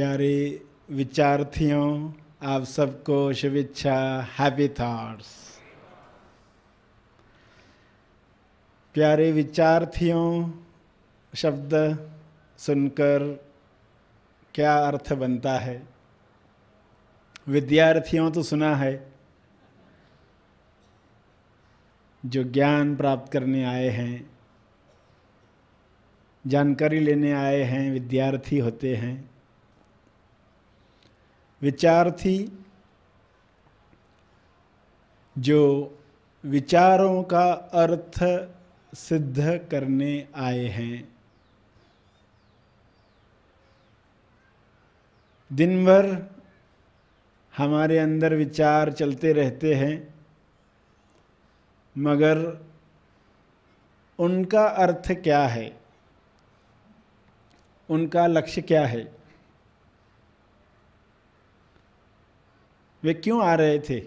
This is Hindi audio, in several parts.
प्यारे विचार्थियों आप सबको शुभेच्छा हैप्पी थॉट्स प्यारे विचार्थियों शब्द सुनकर क्या अर्थ बनता है विद्यार्थियों तो सुना है जो ज्ञान प्राप्त करने आए हैं जानकारी लेने आए हैं विद्यार्थी होते हैं विचार्थी जो विचारों का अर्थ सिद्ध करने आए हैं दिन भर हमारे अंदर विचार चलते रहते हैं मगर उनका अर्थ क्या है उनका लक्ष्य क्या है वे क्यों आ रहे थे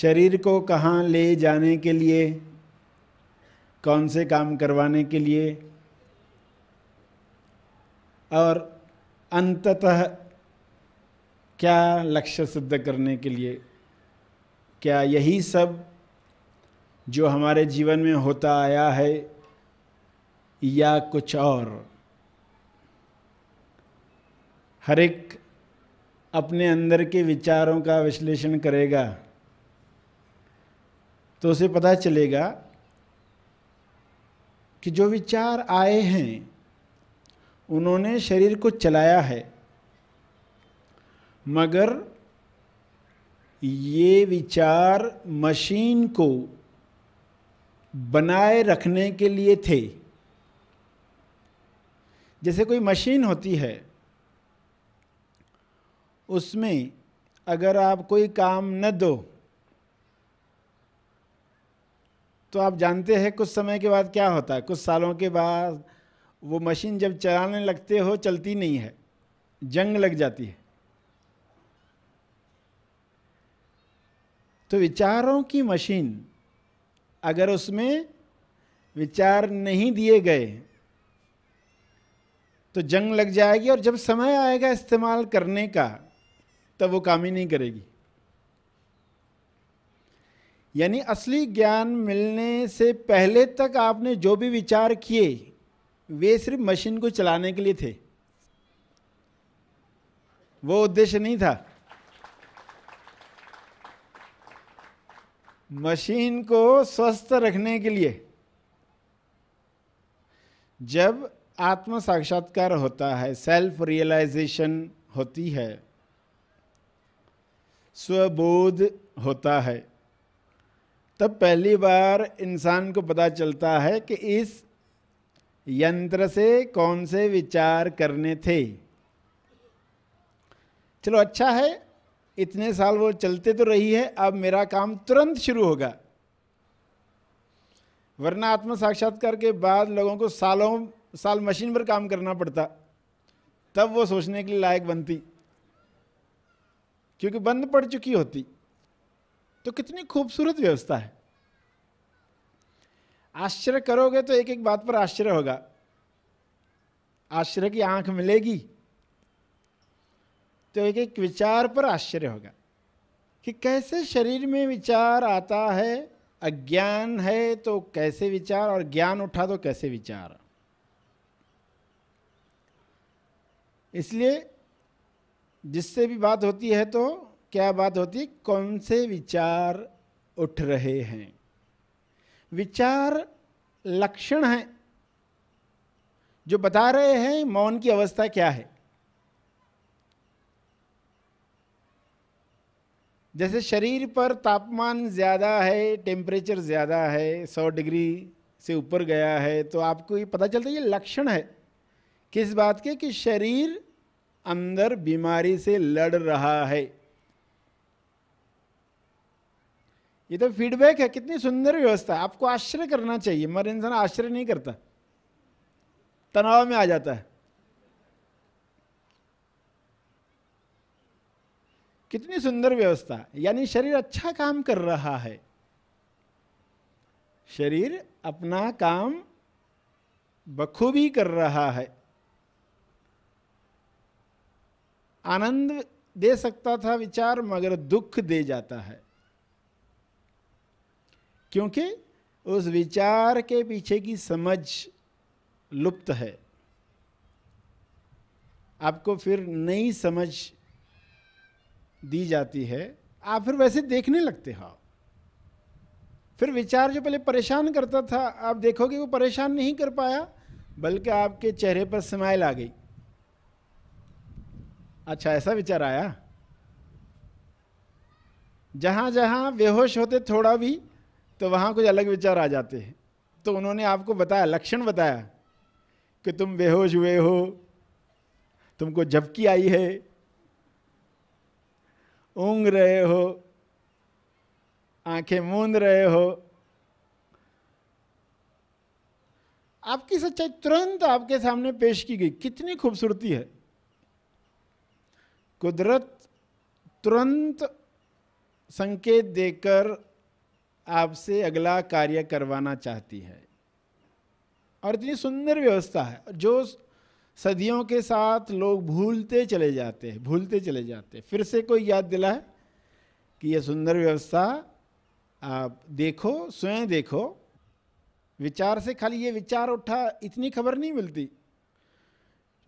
शरीर को कहाँ ले जाने के लिए कौन से काम करवाने के लिए और अंततः क्या लक्ष्य सिद्ध करने के लिए क्या यही सब जो हमारे जीवन में होता आया है या कुछ और हर एक अपने अंदर के विचारों का विश्लेषण करेगा तो उसे पता चलेगा कि जो विचार आए हैं उन्होंने शरीर को चलाया है मगर ये विचार मशीन को बनाए रखने के लिए थे जैसे कोई मशीन होती है उसमें अगर आप कोई काम न दो तो आप जानते हैं कुछ समय के बाद क्या होता है कुछ सालों के बाद वो मशीन जब चलाने लगते हो चलती नहीं है जंग लग जाती है तो विचारों की मशीन अगर उसमें विचार नहीं दिए गए तो जंग लग जाएगी और जब समय आएगा इस्तेमाल करने का तब वो काम ही नहीं करेगी यानी असली ज्ञान मिलने से पहले तक आपने जो भी विचार किए वे सिर्फ मशीन को चलाने के लिए थे वो उद्देश्य नहीं था मशीन को स्वस्थ रखने के लिए जब आत्म साक्षात्कार होता है सेल्फ रियलाइजेशन होती है स्वबोध होता है तब पहली बार इंसान को पता चलता है कि इस यंत्र से कौन से विचार करने थे चलो अच्छा है इतने साल वो चलते तो रही है अब मेरा काम तुरंत शुरू होगा वरना आत्म साक्षात्कार के बाद लोगों को सालों साल मशीन पर काम करना पड़ता तब वो सोचने के लिए लायक बनती क्योंकि बंद पड़ चुकी होती तो कितनी खूबसूरत व्यवस्था है आश्चर्य करोगे तो एक एक बात पर आश्चर्य होगा आश्चर्य की आंख मिलेगी तो एक एक विचार पर आश्चर्य होगा कि कैसे शरीर में विचार आता है अज्ञान है तो कैसे विचार और ज्ञान उठा तो कैसे विचार इसलिए जिससे भी बात होती है तो क्या बात होती है कौन से विचार उठ रहे हैं विचार लक्षण हैं जो बता रहे हैं मौन की अवस्था क्या है जैसे शरीर पर तापमान ज़्यादा है टेम्परेचर ज़्यादा है सौ डिग्री से ऊपर गया है तो आपको ये पता चलता है ये लक्षण है किस बात के कि शरीर अंदर बीमारी से लड़ रहा है ये तो फीडबैक है कितनी सुंदर व्यवस्था आपको आश्चर्य करना चाहिए मर इंसान आश्चर्य नहीं करता तनाव में आ जाता है कितनी सुंदर व्यवस्था यानी शरीर अच्छा काम कर रहा है शरीर अपना काम बखूबी कर रहा है आनंद दे सकता था विचार मगर दुख दे जाता है क्योंकि उस विचार के पीछे की समझ लुप्त है आपको फिर नई समझ दी जाती है आप फिर वैसे देखने लगते हो फिर विचार जो पहले परेशान करता था आप देखोगे वो परेशान नहीं कर पाया बल्कि आपके चेहरे पर स्माइल आ गई अच्छा ऐसा विचार आया जहां जहां बेहोश होते थोड़ा भी तो वहां कुछ अलग विचार आ जाते हैं तो उन्होंने आपको बताया लक्षण बताया कि तुम बेहोश हुए हो तुमको झपकी आई है ऊँग रहे हो आंखें मूंद रहे हो आपकी सच्चाई तुरंत आपके सामने पेश की गई कितनी खूबसूरती है कुदरत तुरंत संकेत देकर आपसे अगला कार्य करवाना चाहती है और इतनी सुंदर व्यवस्था है जो सदियों के साथ लोग भूलते चले जाते हैं भूलते चले जाते हैं फिर से कोई याद दिलाए कि यह सुंदर व्यवस्था आप देखो स्वयं देखो विचार से खाली ये विचार उठा इतनी खबर नहीं मिलती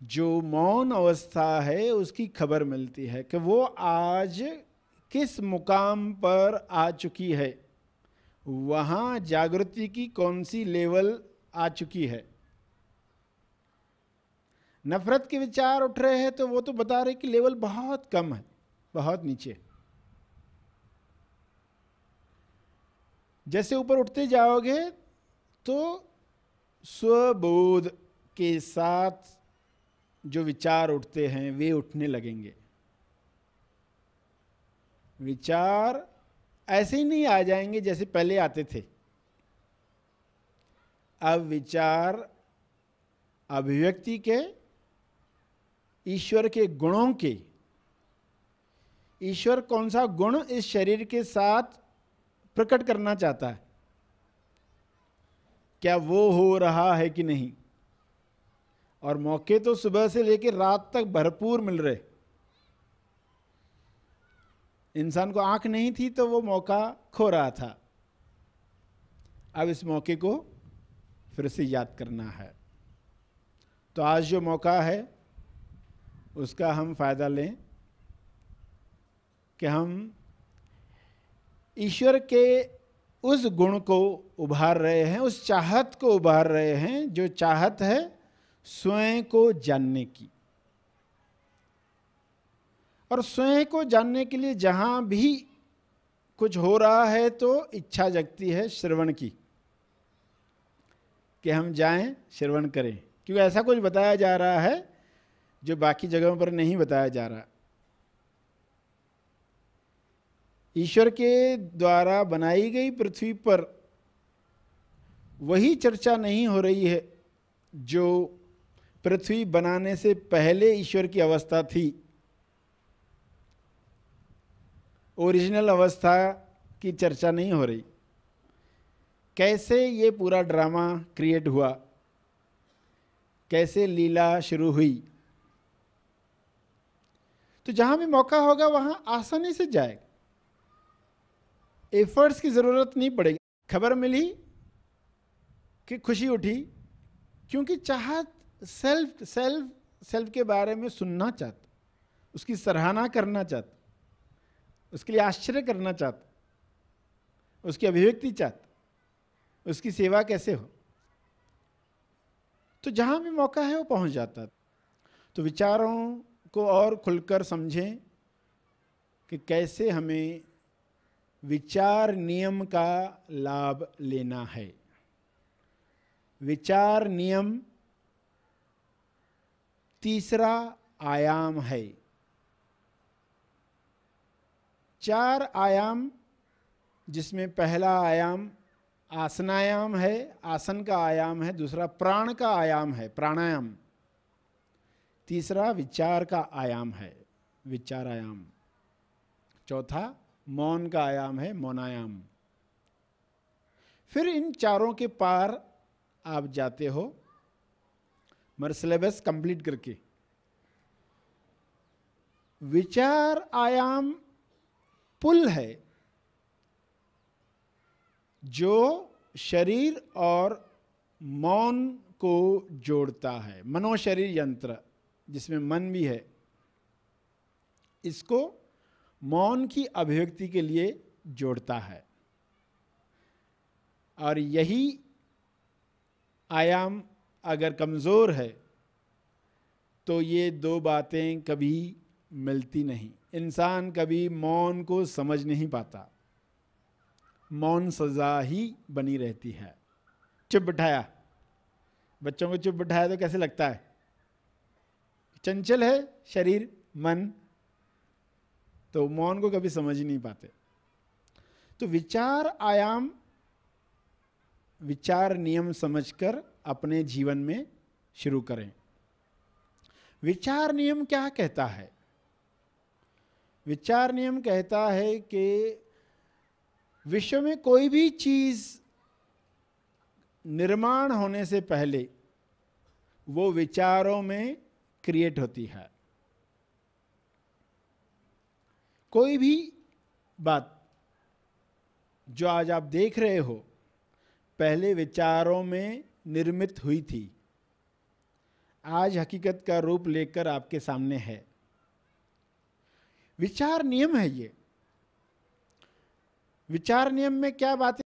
जो मौन अवस्था है उसकी खबर मिलती है कि वो आज किस मुकाम पर आ चुकी है वहाँ जागृति की कौन सी लेवल आ चुकी है नफरत के विचार उठ रहे हैं तो वो तो बता रहे कि लेवल बहुत कम है बहुत नीचे जैसे ऊपर उठते जाओगे तो स्वबोध के साथ जो विचार उठते हैं वे उठने लगेंगे विचार ऐसे ही नहीं आ जाएंगे जैसे पहले आते थे अब विचार अभिव्यक्ति के ईश्वर के गुणों के ईश्वर कौन सा गुण इस शरीर के साथ प्रकट करना चाहता है क्या वो हो रहा है कि नहीं और मौके तो सुबह से लेकर रात तक भरपूर मिल रहे इंसान को आंख नहीं थी तो वो मौका खो रहा था अब इस मौके को फिर से याद करना है तो आज जो मौका है उसका हम फ़ायदा लें कि हम ईश्वर के उस गुण को उभार रहे हैं उस चाहत को उभार रहे हैं जो चाहत है स्वयं को जानने की और स्वयं को जानने के लिए जहां भी कुछ हो रहा है तो इच्छा जगती है श्रवण की कि हम जाएं श्रवण करें क्योंकि ऐसा कुछ बताया जा रहा है जो बाकी जगहों पर नहीं बताया जा रहा ईश्वर के द्वारा बनाई गई पृथ्वी पर वही चर्चा नहीं हो रही है जो पृथ्वी बनाने से पहले ईश्वर की अवस्था थी ओरिजिनल अवस्था की चर्चा नहीं हो रही कैसे ये पूरा ड्रामा क्रिएट हुआ कैसे लीला शुरू हुई तो जहां भी मौका होगा वहां आसानी से जाए एफर्ट्स की ज़रूरत नहीं पड़ेगी खबर मिली कि खुशी उठी क्योंकि चाहत सेल्फ सेल्फ सेल्फ के बारे में सुनना चाहते उसकी सराहना करना चाहते उसके लिए आश्चर्य करना चाहते उसकी अभिव्यक्ति चाहता उसकी सेवा कैसे हो तो जहाँ भी मौका है वो पहुँच जाता तो विचारों को और खुलकर समझें कि कैसे हमें विचार नियम का लाभ लेना है विचार नियम तीसरा आयाम है चार आयाम जिसमें पहला आयाम आसनायाम है आसन का आयाम है दूसरा प्राण का आयाम है प्राणायाम तीसरा विचार का आयाम है विचार आयाम चौथा मौन का आयाम है मौनायाम फिर इन चारों के पार आप जाते हो मगर सिलेबस कंप्लीट करके विचार आयाम पुल है जो शरीर और मौन को जोड़ता है मनो शरीर यंत्र जिसमें मन भी है इसको मौन की अभिव्यक्ति के लिए जोड़ता है और यही आयाम अगर कमज़ोर है तो ये दो बातें कभी मिलती नहीं इंसान कभी मौन को समझ नहीं पाता मौन सज़ा ही बनी रहती है चुप बिठाया बच्चों को चुप बिठाया तो कैसे लगता है चंचल है शरीर मन तो मौन को कभी समझ ही नहीं पाते तो विचार आयाम विचार नियम समझकर अपने जीवन में शुरू करें विचार नियम क्या कहता है विचार नियम कहता है कि विश्व में कोई भी चीज़ निर्माण होने से पहले वो विचारों में क्रिएट होती है कोई भी बात जो आज आप देख रहे हो पहले विचारों में निर्मित हुई थी आज हकीकत का रूप लेकर आपके सामने है विचार नियम है ये विचार नियम में क्या बातें